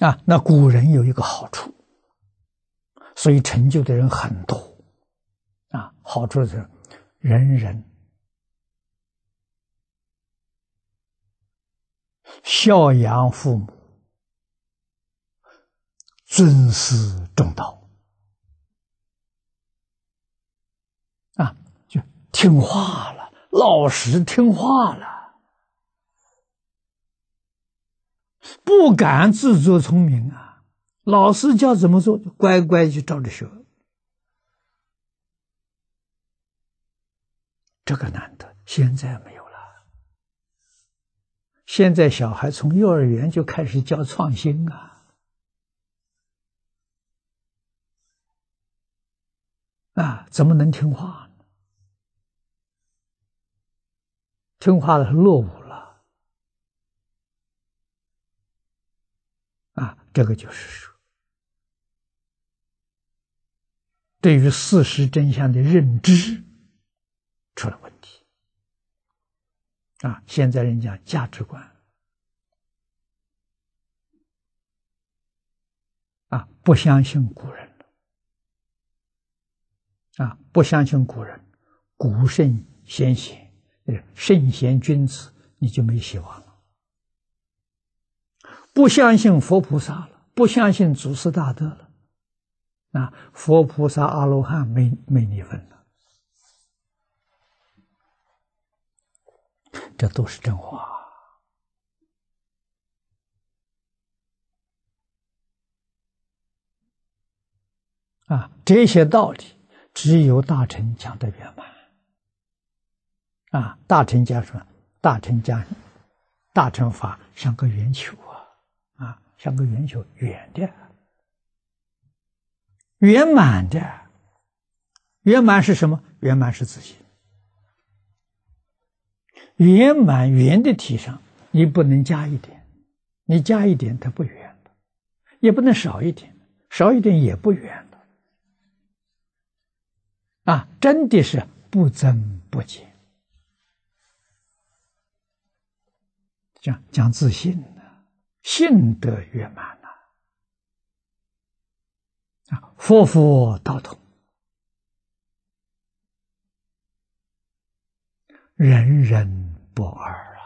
啊，那古人有一个好处，所以成就的人很多。啊，好处是，人人孝养父母，尊师重道。啊，就听话了，老实听话了。不敢自作聪明啊！老师教怎么做，就乖乖去照着学。这个难得，现在没有了。现在小孩从幼儿园就开始教创新啊！啊，怎么能听话呢？听话了，落伍了。这个就是说，对于事实真相的认知出了问题啊！现在人讲价值观啊，不相信古人了啊，不相信古人，古圣先贤、圣贤君子，你就没希望。不相信佛菩萨了，不相信祖师大德了，啊，佛菩萨、阿罗汉没没你份了，这都是真话啊！这些道理只有大乘讲的圆满啊！大乘讲什么？大乘讲大乘法像个圆球。像个圆球，圆的，圆满的，圆满是什么？圆满是自信。圆满圆的体上，你不能加一点，你加一点它不圆了；也不能少一点，少一点也不圆了。啊，真的是不增不减，讲讲自信。性德圆满了啊，佛佛道同，人人不二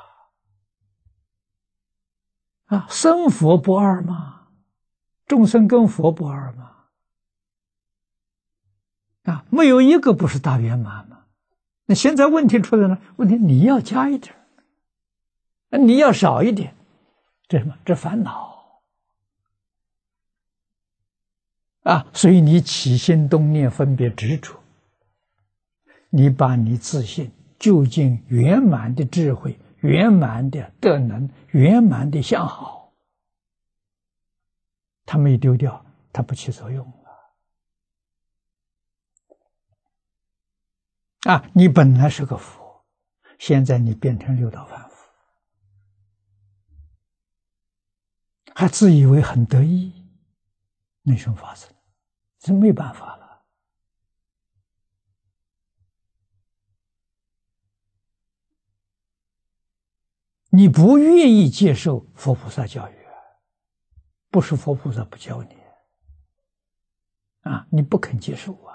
啊，啊，生佛不二嘛，众生跟佛不二嘛，啊，没有一个不是大圆满嘛。那现在问题出来了，问题你要加一点，你要少一点。这什么？这烦恼啊！所以你起心动念、分别执着，你把你自信、究竟圆满的智慧、圆满的德能、圆满的向好，它没丢掉，它不起作用了啊！你本来是个佛，现在你变成六道凡。他自以为很得意，那时候发生，真没办法了。你不愿意接受佛菩萨教育，不是佛菩萨不教你，啊，你不肯接受啊。